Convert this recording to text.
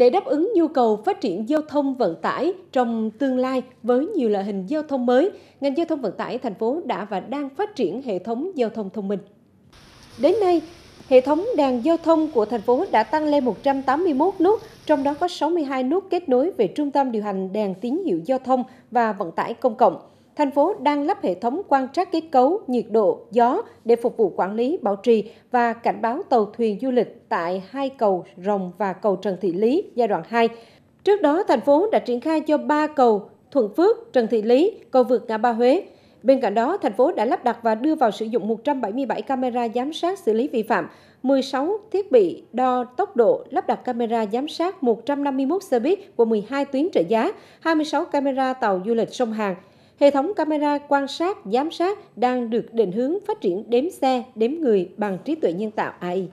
để đáp ứng nhu cầu phát triển giao thông vận tải trong tương lai với nhiều loại hình giao thông mới, ngành giao thông vận tải thành phố đã và đang phát triển hệ thống giao thông thông minh. Đến nay, hệ thống đèn giao thông của thành phố đã tăng lên 181 nút, trong đó có 62 nút kết nối về trung tâm điều hành đèn tín hiệu giao thông và vận tải công cộng thành phố đang lắp hệ thống quan trắc kết cấu, nhiệt độ, gió để phục vụ quản lý, bảo trì và cảnh báo tàu thuyền du lịch tại hai cầu Rồng và cầu Trần Thị Lý giai đoạn 2. Trước đó, thành phố đã triển khai cho 3 cầu Thuận Phước, Trần Thị Lý, cầu vượt ngã ba Huế. Bên cạnh đó, thành phố đã lắp đặt và đưa vào sử dụng 177 camera giám sát xử lý vi phạm, 16 thiết bị đo tốc độ lắp đặt camera giám sát 151 xe buýt của 12 tuyến trợ giá, 26 camera tàu du lịch sông Hàn, Hệ thống camera quan sát, giám sát đang được định hướng phát triển đếm xe, đếm người bằng trí tuệ nhân tạo AI.